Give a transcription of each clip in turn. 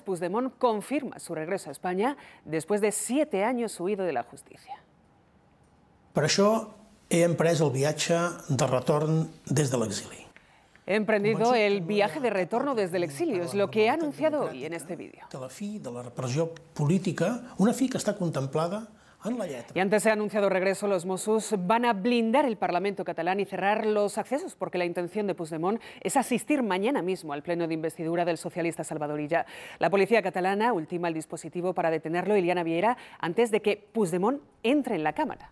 Puigdemont confirma su regreso a España después de siete años huido de la justicia. Por eso he emprendido el viaje de retorno desde el exilio. He emprendido el viaje de retorno desde el exilio, es lo que ha anunciado hoy en este vídeo. De la fi de la represión política, una fi que está contemplada y antes se ha anunciado regreso, los Mossos van a blindar el Parlamento catalán y cerrar los accesos, porque la intención de Puigdemont es asistir mañana mismo al pleno de investidura del socialista Salvador salvadorilla. La policía catalana ultima el dispositivo para detenerlo, Iliana Vieira, antes de que Puigdemont entre en la Cámara.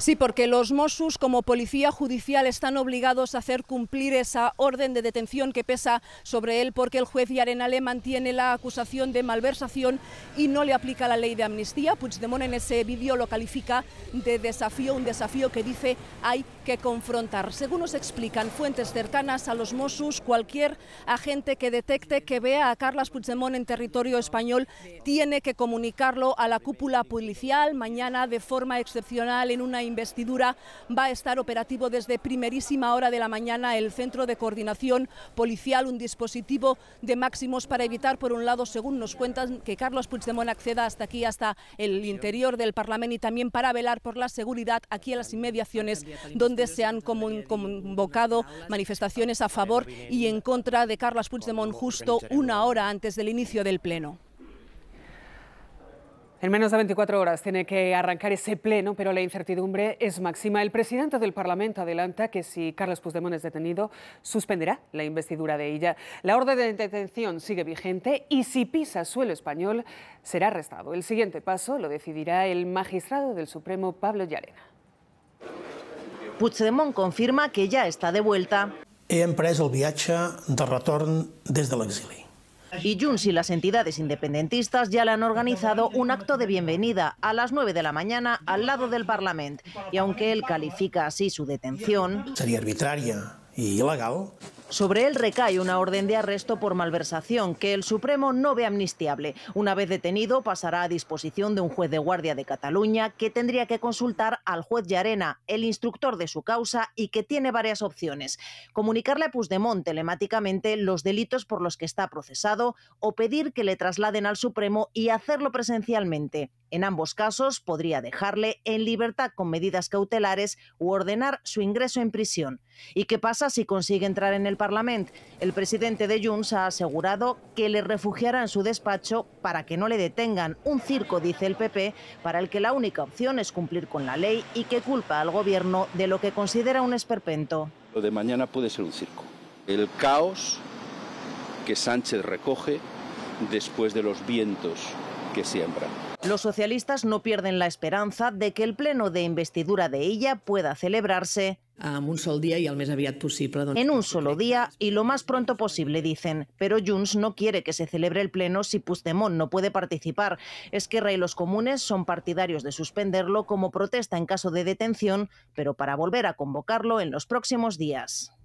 Sí, porque los Mossos como policía judicial están obligados a hacer cumplir esa orden de detención que pesa sobre él porque el juez Yarena le mantiene la acusación de malversación y no le aplica la ley de amnistía. Puigdemont en ese vídeo lo califica de desafío, un desafío que dice hay que confrontar. Según nos explican fuentes cercanas a los Mossos, cualquier agente que detecte que vea a Carlos Puigdemont en territorio español tiene que comunicarlo a la cúpula policial mañana de forma excepcional en una investidura va a estar operativo desde primerísima hora de la mañana el Centro de Coordinación Policial, un dispositivo de máximos para evitar, por un lado, según nos cuentan, que Carlos Puigdemont acceda hasta aquí, hasta el interior del Parlamento y también para velar por la seguridad aquí en las inmediaciones donde se han convocado manifestaciones a favor y en contra de Carlos Puigdemont justo una hora antes del inicio del Pleno. En menos de 24 horas tiene que arrancar ese pleno, pero la incertidumbre es máxima. El presidente del Parlamento adelanta que si Carlos Puigdemont es detenido, suspenderá la investidura de ella. La orden de detención sigue vigente y si pisa suelo español, será arrestado. El siguiente paso lo decidirá el magistrado del Supremo, Pablo Llarena. Puigdemont confirma que ya está de vuelta. He el de retorno desde el exilio. Y Junts y las entidades independentistas ya le han organizado un acto de bienvenida a las 9 de la mañana al lado del Parlamento. Y aunque él califica así su detención... Sería arbitraria, y ilegal. Sobre él recae una orden de arresto por malversación que el Supremo no ve amnistiable. Una vez detenido, pasará a disposición de un juez de guardia de Cataluña que tendría que consultar al juez Llarena, el instructor de su causa y que tiene varias opciones. Comunicarle a Puigdemont telemáticamente los delitos por los que está procesado o pedir que le trasladen al Supremo y hacerlo presencialmente. En ambos casos podría dejarle en libertad con medidas cautelares u ordenar su ingreso en prisión. ¿Y qué pasa si consigue entrar en el Parlamento? El presidente de Junts ha asegurado que le refugiará en su despacho para que no le detengan. Un circo, dice el PP, para el que la única opción es cumplir con la ley y que culpa al gobierno de lo que considera un esperpento. Lo de mañana puede ser un circo. El caos que Sánchez recoge después de los vientos que siembra. Los socialistas no pierden la esperanza de que el pleno de investidura de ella pueda celebrarse en un En un solo día y lo más pronto posible, dicen. Pero Junts no quiere que se celebre el pleno si Puigdemont no puede participar. Esquerra y los comunes son partidarios de suspenderlo como protesta en caso de detención, pero para volver a convocarlo en los próximos días.